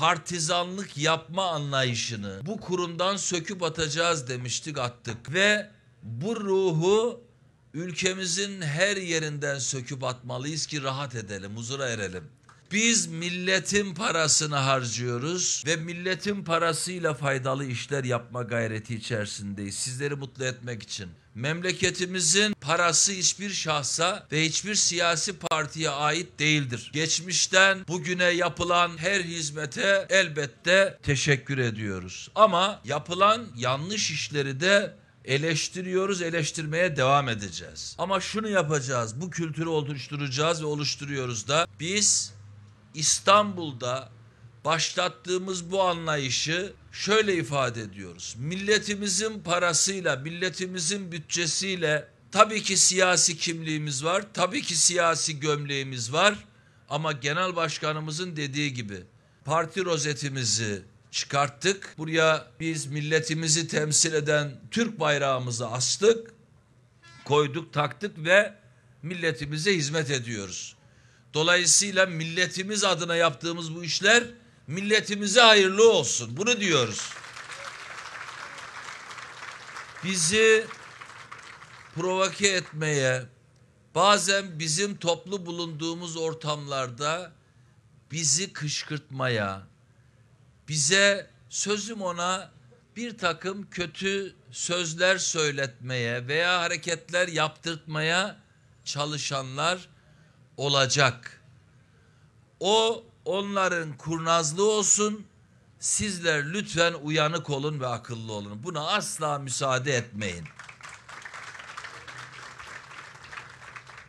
partizanlık yapma anlayışını bu kurumdan söküp atacağız demiştik attık ve bu ruhu ülkemizin her yerinden söküp atmalıyız ki rahat edelim, huzura erelim. Biz milletin parasını harcıyoruz ve milletin parasıyla faydalı işler yapma gayreti içerisindeyiz. Sizleri mutlu etmek için. Memleketimizin parası hiçbir şahsa ve hiçbir siyasi partiye ait değildir. Geçmişten bugüne yapılan her hizmete elbette teşekkür ediyoruz. Ama yapılan yanlış işleri de eleştiriyoruz, eleştirmeye devam edeceğiz. Ama şunu yapacağız, bu kültürü oluşturacağız ve oluşturuyoruz da biz İstanbul'da başlattığımız bu anlayışı şöyle ifade ediyoruz. Milletimizin parasıyla, milletimizin bütçesiyle tabii ki siyasi kimliğimiz var, tabii ki siyasi gömleğimiz var ama genel başkanımızın dediği gibi parti rozetimizi çıkarttık. Buraya biz milletimizi temsil eden Türk bayrağımızı astık, koyduk, taktık ve milletimize hizmet ediyoruz. Dolayısıyla milletimiz adına yaptığımız bu işler milletimize hayırlı olsun. Bunu diyoruz. Bizi provoke etmeye, bazen bizim toplu bulunduğumuz ortamlarda bizi kışkırtmaya, bize sözüm ona bir takım kötü sözler söyletmeye veya hareketler yaptırtmaya çalışanlar olacak. O onların kurnazlığı olsun. Sizler lütfen uyanık olun ve akıllı olun. Buna asla müsaade etmeyin.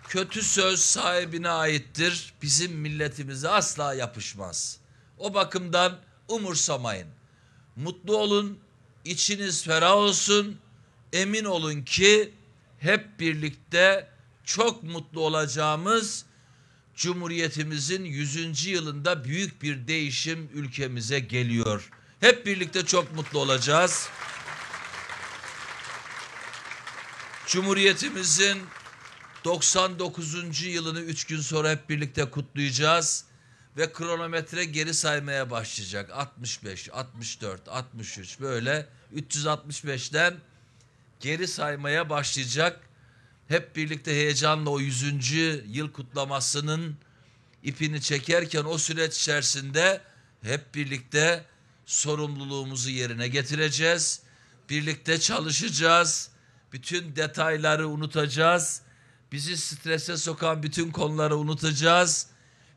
Kötü söz sahibine aittir. Bizim milletimize asla yapışmaz. O bakımdan umursamayın. Mutlu olun, içiniz ferah olsun. Emin olun ki hep birlikte çok mutlu olacağımız Cumhuriyetimizin 100. yılında büyük bir değişim ülkemize geliyor. Hep birlikte çok mutlu olacağız. Cumhuriyetimizin 99. yılını 3 gün sonra hep birlikte kutlayacağız ve kronometre geri saymaya başlayacak. 65, 64, 63 böyle 365'ten geri saymaya başlayacak hep birlikte heyecanla o 100. yıl kutlamasının ipini çekerken o süreç içerisinde hep birlikte sorumluluğumuzu yerine getireceğiz. Birlikte çalışacağız. Bütün detayları unutacağız. Bizi strese sokan bütün konuları unutacağız.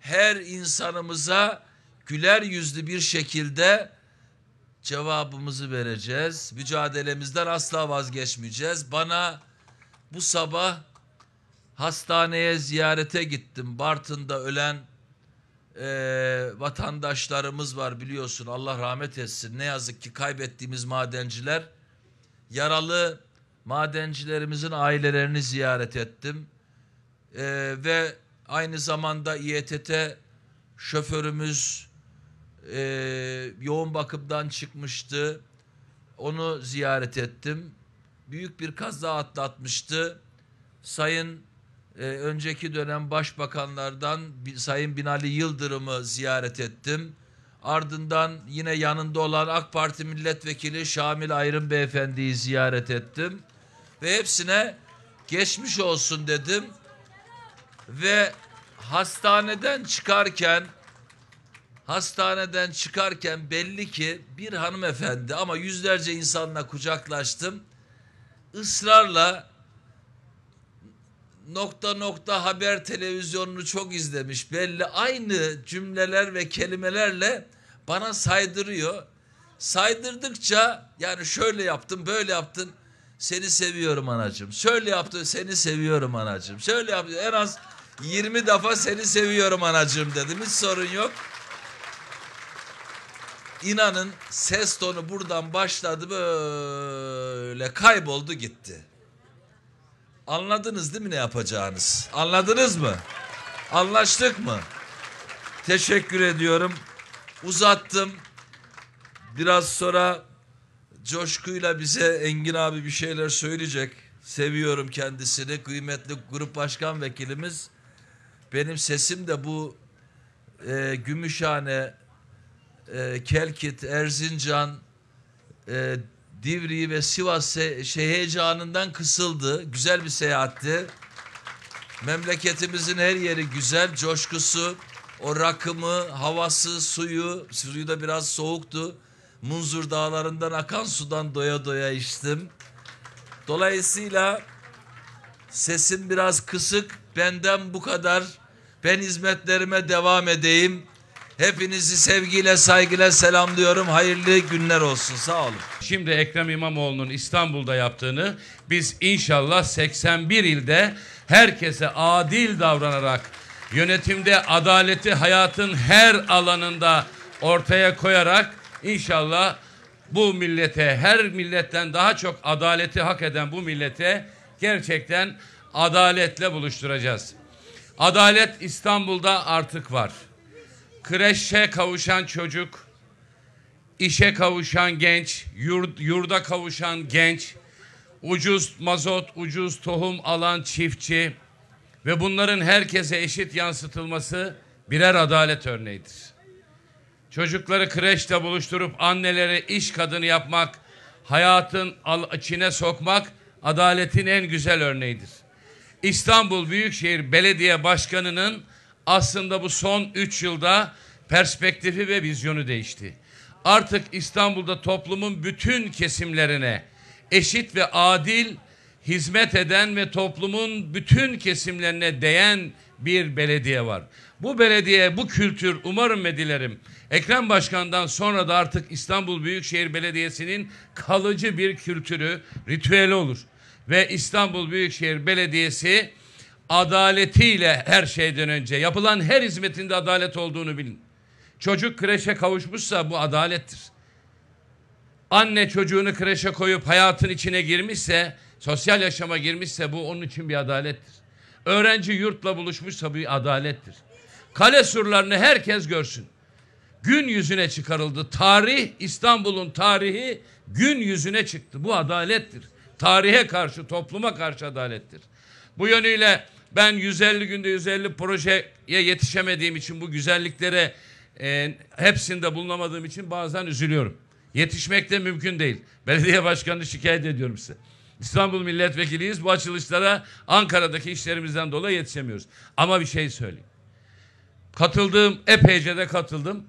Her insanımıza güler yüzlü bir şekilde cevabımızı vereceğiz. Mücadelemizden asla vazgeçmeyeceğiz. Bana bu sabah hastaneye ziyarete gittim. Bartın'da ölen e, vatandaşlarımız var biliyorsun. Allah rahmet etsin. Ne yazık ki kaybettiğimiz madenciler. Yaralı madencilerimizin ailelerini ziyaret ettim. E, ve aynı zamanda İETT şoförümüz e, yoğun bakımdan çıkmıştı. Onu ziyaret ettim büyük bir kaza atlatmıştı. Sayın e, önceki dönem başbakanlardan Sayın Binali Yıldırım'ı ziyaret ettim. Ardından yine yanında olan AK Parti milletvekili Şamil Ayrım beyefendiyi ziyaret ettim. Ve hepsine geçmiş olsun dedim. Ve hastaneden çıkarken hastaneden çıkarken belli ki bir hanımefendi ama yüzlerce insanla kucaklaştım ısrarla nokta nokta haber televizyonunu çok izlemiş belli aynı cümleler ve kelimelerle bana saydırıyor. Saydırdıkça yani şöyle yaptım böyle yaptın seni seviyorum anacığım. Şöyle yaptın seni seviyorum anacığım. Şöyle yaptın en az 20 defa seni seviyorum anacığım dedim hiç sorun yok. İnanın ses tonu buradan başladı böyle kayboldu gitti. Anladınız değil mi ne yapacağınız? Anladınız mı? Anlaştık mı? Teşekkür ediyorum. Uzattım. Biraz sonra coşkuyla bize Engin abi bir şeyler söyleyecek. Seviyorum kendisini. Kıymetli grup başkan vekilimiz. Benim sesim de bu e, Gümüşhane e, Kelkit, Erzincan, e, Divri ve Sivas şey heyecanından kısıldı. Güzel bir seyahatti. Memleketimizin her yeri güzel, coşkusu, o rakımı, havası, suyu, suyu da biraz soğuktu. Munzur dağlarından akan sudan doya doya içtim. Dolayısıyla sesim biraz kısık, benden bu kadar. Ben hizmetlerime devam edeyim. Hepinizi sevgiyle saygıyla selamlıyorum. Hayırlı günler olsun. Sağ olun. Şimdi Ekrem İmamoğlu'nun İstanbul'da yaptığını biz inşallah 81 ilde herkese adil davranarak yönetimde adaleti hayatın her alanında ortaya koyarak inşallah bu millete her milletten daha çok adaleti hak eden bu millete gerçekten adaletle buluşturacağız. Adalet İstanbul'da artık var kreşe kavuşan çocuk, işe kavuşan genç, yurt, yurda kavuşan genç, ucuz mazot, ucuz tohum alan çiftçi ve bunların herkese eşit yansıtılması birer adalet örneğidir. Çocukları kreşte buluşturup anneleri iş kadını yapmak, hayatın içine sokmak adaletin en güzel örneğidir. İstanbul Büyükşehir Belediye Başkanı'nın aslında bu son 3 yılda perspektifi ve vizyonu değişti. Artık İstanbul'da toplumun bütün kesimlerine eşit ve adil hizmet eden ve toplumun bütün kesimlerine değen bir belediye var. Bu belediye, bu kültür umarım ve dilerim Ekrem Başkan'dan sonra da artık İstanbul Büyükşehir Belediyesi'nin kalıcı bir kültürü, ritüeli olur. Ve İstanbul Büyükşehir Belediyesi adaletiyle her şeyden önce yapılan her hizmetinde adalet olduğunu bilin. Çocuk kreşe kavuşmuşsa bu adalettir. Anne çocuğunu kreşe koyup hayatın içine girmişse, sosyal yaşama girmişse bu onun için bir adalettir. Öğrenci yurtla buluşmuşsa bir adalettir. Kale surlarını herkes görsün. Gün yüzüne çıkarıldı. Tarih, İstanbul'un tarihi gün yüzüne çıktı. Bu adalettir. Tarihe karşı, topluma karşı adalettir. Bu yönüyle ben 150 günde 150 projeye yetişemediğim için bu güzelliklere e, hepsinde bulunamadığım için bazen üzülüyorum. Yetişmek de mümkün değil. Belediye başkanını şikayet ediyorum size. İstanbul milletvekiliyiz. Bu açılışlara Ankara'daki işlerimizden dolayı yetişemiyoruz. Ama bir şey söyleyeyim. Katıldığım, epeyce de katıldım.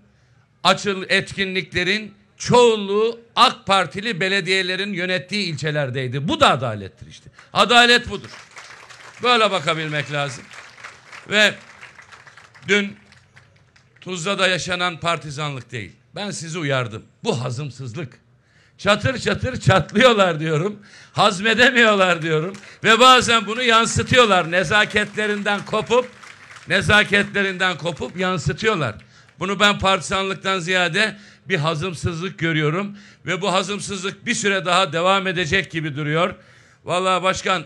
Açıl etkinliklerin çoğunluğu AK Partili belediyelerin yönettiği ilçelerdeydi. Bu da adalettir işte. Adalet budur. Böyle bakabilmek lazım. Ve dün Tuzla'da yaşanan partizanlık değil. Ben sizi uyardım. Bu hazımsızlık. Çatır çatır çatlıyorlar diyorum. Hazmedemiyorlar diyorum. Ve bazen bunu yansıtıyorlar. Nezaketlerinden kopup nezaketlerinden kopup yansıtıyorlar. Bunu ben partizanlıktan ziyade bir hazımsızlık görüyorum ve bu hazımsızlık bir süre daha devam edecek gibi duruyor. Vallahi başkan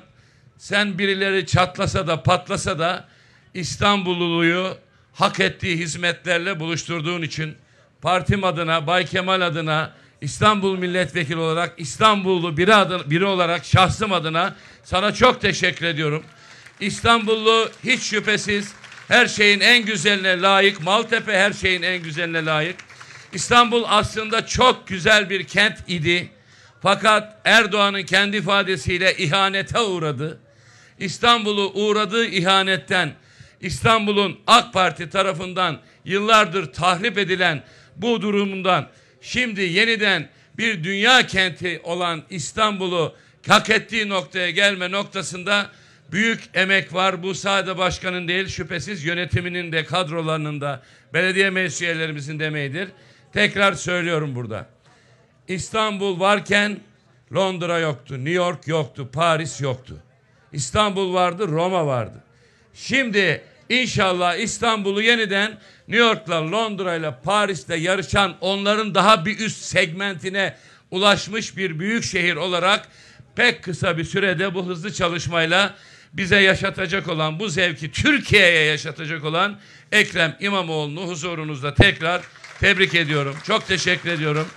sen birileri çatlasa da patlasa da İstanbulluluğu hak ettiği hizmetlerle buluşturduğun için partim adına, Bay Kemal adına, İstanbul milletvekili olarak, İstanbullu biri, adı biri olarak şahsım adına sana çok teşekkür ediyorum. İstanbullu hiç şüphesiz her şeyin en güzeline layık. Maltepe her şeyin en güzeline layık. İstanbul aslında çok güzel bir kent idi. Fakat Erdoğan'ın kendi ifadesiyle ihanete uğradı. İstanbul'u uğradığı ihanetten, İstanbul'un AK Parti tarafından yıllardır tahrip edilen bu durumundan şimdi yeniden bir dünya kenti olan İstanbul'u hak ettiği noktaya gelme noktasında büyük emek var. Bu sadece başkanın değil şüphesiz yönetiminin de kadrolarının da belediye meclis üyelerimizin demeyidir. Tekrar söylüyorum burada. İstanbul varken Londra yoktu, New York yoktu, Paris yoktu. İstanbul vardı, Roma vardı. Şimdi inşallah İstanbul'u yeniden New York'la, Londra'yla, Paris'te yarışan onların daha bir üst segmentine ulaşmış bir büyük şehir olarak pek kısa bir sürede bu hızlı çalışmayla bize yaşatacak olan bu zevki Türkiye'ye yaşatacak olan Ekrem İmamoğlu'nu huzurunuzda tekrar tebrik ediyorum. Çok teşekkür ediyorum.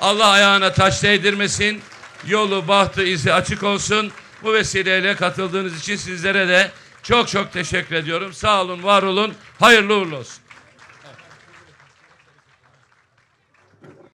Allah ayağına taş değdirmesin. Yolu, bahtı, izi açık olsun. Bu vesileyle katıldığınız için sizlere de çok çok teşekkür ediyorum. Sağ olun, var olun, hayırlı uğurlu olsun.